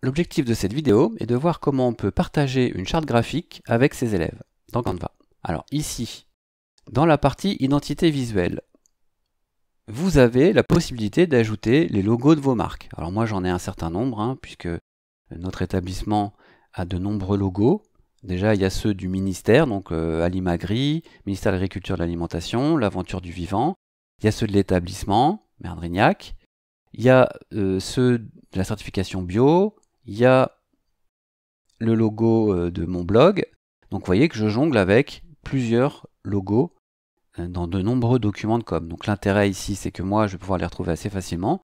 L'objectif de cette vidéo est de voir comment on peut partager une charte graphique avec ses élèves dans Canva. Alors ici, dans la partie identité visuelle, vous avez la possibilité d'ajouter les logos de vos marques. Alors moi j'en ai un certain nombre, hein, puisque notre établissement a de nombreux logos. Déjà il y a ceux du ministère, donc euh, Alimagri, ministère de l'Agriculture et de l'Alimentation, l'Aventure du Vivant. Il y a ceux de l'établissement, Merdrignac. Il y a euh, ceux de la certification bio, il y a le logo euh, de mon blog. Donc vous voyez que je jongle avec plusieurs logos euh, dans de nombreux documents de com. Donc l'intérêt ici, c'est que moi, je vais pouvoir les retrouver assez facilement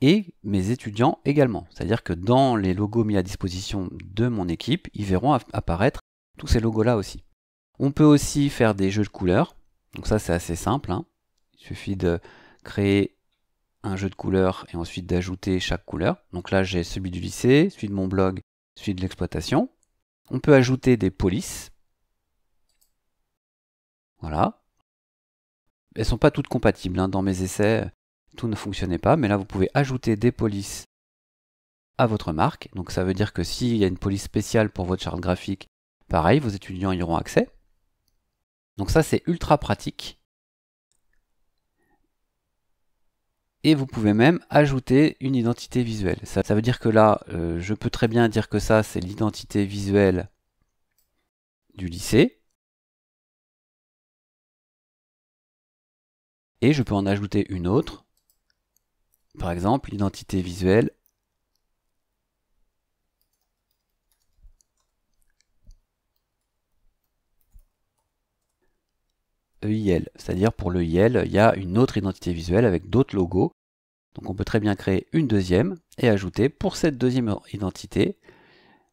et mes étudiants également. C'est-à-dire que dans les logos mis à disposition de mon équipe, ils verront apparaître tous ces logos-là aussi. On peut aussi faire des jeux de couleurs. Donc ça, c'est assez simple. Hein. Il suffit de créer un jeu de couleurs et ensuite d'ajouter chaque couleur. Donc là, j'ai celui du lycée, celui de mon blog, celui de l'exploitation. On peut ajouter des polices. Voilà. Elles sont pas toutes compatibles. Hein. Dans mes essais, tout ne fonctionnait pas. Mais là, vous pouvez ajouter des polices à votre marque. Donc ça veut dire que s'il y a une police spéciale pour votre charte graphique, pareil, vos étudiants y auront accès. Donc ça, c'est ultra pratique. et vous pouvez même ajouter une identité visuelle. Ça, veut dire que là, euh, je peux très bien dire que ça, c'est l'identité visuelle du lycée. Et je peux en ajouter une autre, par exemple l'identité visuelle E C'est-à-dire pour l'EIL, il y a une autre identité visuelle avec d'autres logos. Donc on peut très bien créer une deuxième et ajouter pour cette deuxième identité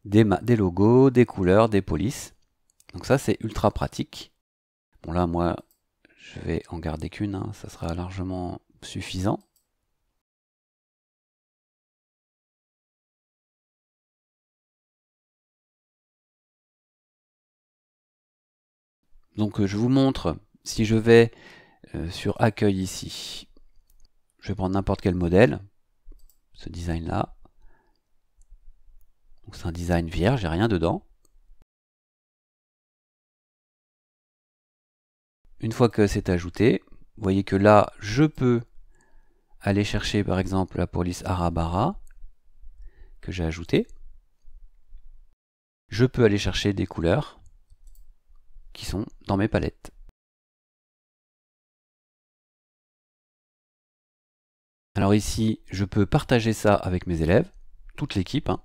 des, logos, des couleurs, des polices. Donc ça c'est ultra pratique. Bon là moi je vais en garder qu'une, hein. ça sera largement suffisant. Donc je vous montre si je vais euh, sur accueil ici, je vais prendre n'importe quel modèle, ce design là. c'est un design vierge, j'ai rien dedans. Une fois que c'est ajouté, vous voyez que là, je peux aller chercher par exemple la police Arabara que j'ai ajoutée. Je peux aller chercher des couleurs qui sont dans mes palettes. Alors ici, je peux partager ça avec mes élèves, toute l'équipe, hein.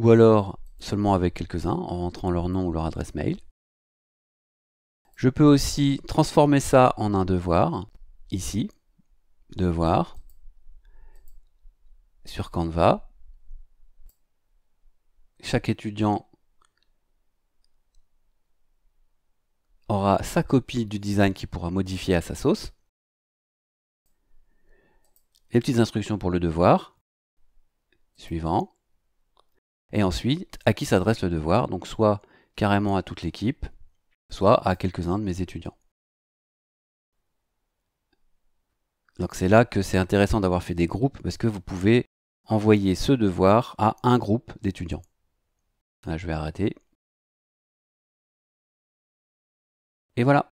ou alors seulement avec quelques-uns, en rentrant leur nom ou leur adresse mail. Je peux aussi transformer ça en un devoir, ici, devoir, sur Canva. Chaque étudiant aura sa copie du design qu'il pourra modifier à sa sauce les petites instructions pour le devoir, suivant, et ensuite à qui s'adresse le devoir, donc soit carrément à toute l'équipe, soit à quelques-uns de mes étudiants. Donc c'est là que c'est intéressant d'avoir fait des groupes parce que vous pouvez envoyer ce devoir à un groupe d'étudiants. Là, je vais arrêter. Et voilà.